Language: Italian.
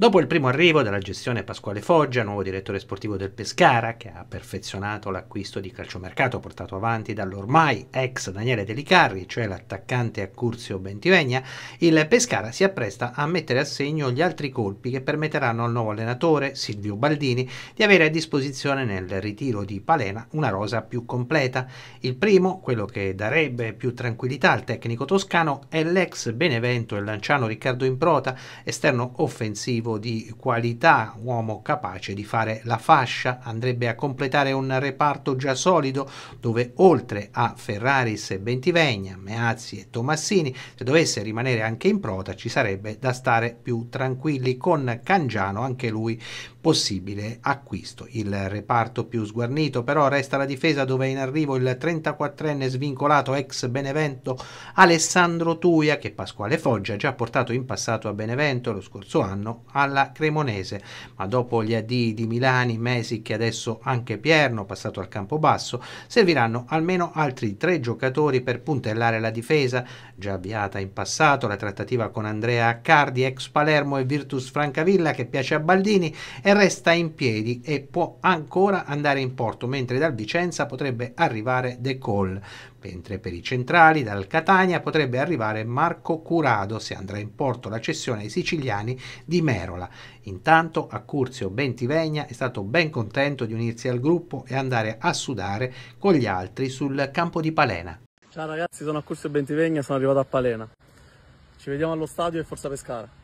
Dopo il primo arrivo della gestione Pasquale Foggia, nuovo direttore sportivo del Pescara, che ha perfezionato l'acquisto di calciomercato portato avanti dall'ormai ex Daniele Delicarri, cioè l'attaccante a Curzio Bentivegna, il Pescara si appresta a mettere a segno gli altri colpi che permetteranno al nuovo allenatore, Silvio Baldini, di avere a disposizione nel ritiro di Palena una rosa più completa. Il primo, quello che darebbe più tranquillità al tecnico toscano, è l'ex Benevento e Lanciano Riccardo Improta, esterno offensivo privo di qualità, uomo capace di fare la fascia, andrebbe a completare un reparto già solido dove oltre a Ferraris e Bentivegna, Meazzi e Tomassini, se dovesse rimanere anche in prota ci sarebbe da stare più tranquilli con Cangiano, anche lui possibile acquisto. Il reparto più sguarnito però resta la difesa dove è in arrivo il 34enne svincolato ex Benevento Alessandro Tuia che Pasquale Foggia ha già portato in passato a Benevento lo scorso anno alla Cremonese, ma dopo gli addii di Milani, Mesic e adesso anche Pierno, passato al campo basso, serviranno almeno altri tre giocatori per puntellare la difesa, già avviata in passato la trattativa con Andrea Accardi, ex Palermo e Virtus Francavilla che piace a Baldini e resta in piedi e può ancora andare in porto, mentre dal Vicenza potrebbe arrivare De Col mentre per i centrali dal Catania potrebbe arrivare Marco Curado se andrà in porto la cessione ai siciliani di Merola. Intanto a Curzio Bentivegna è stato ben contento di unirsi al gruppo e andare a sudare con gli altri sul campo di Palena. Ciao ragazzi, sono a Curzio Bentivegna, sono arrivato a Palena. Ci vediamo allo stadio e forza Pescara.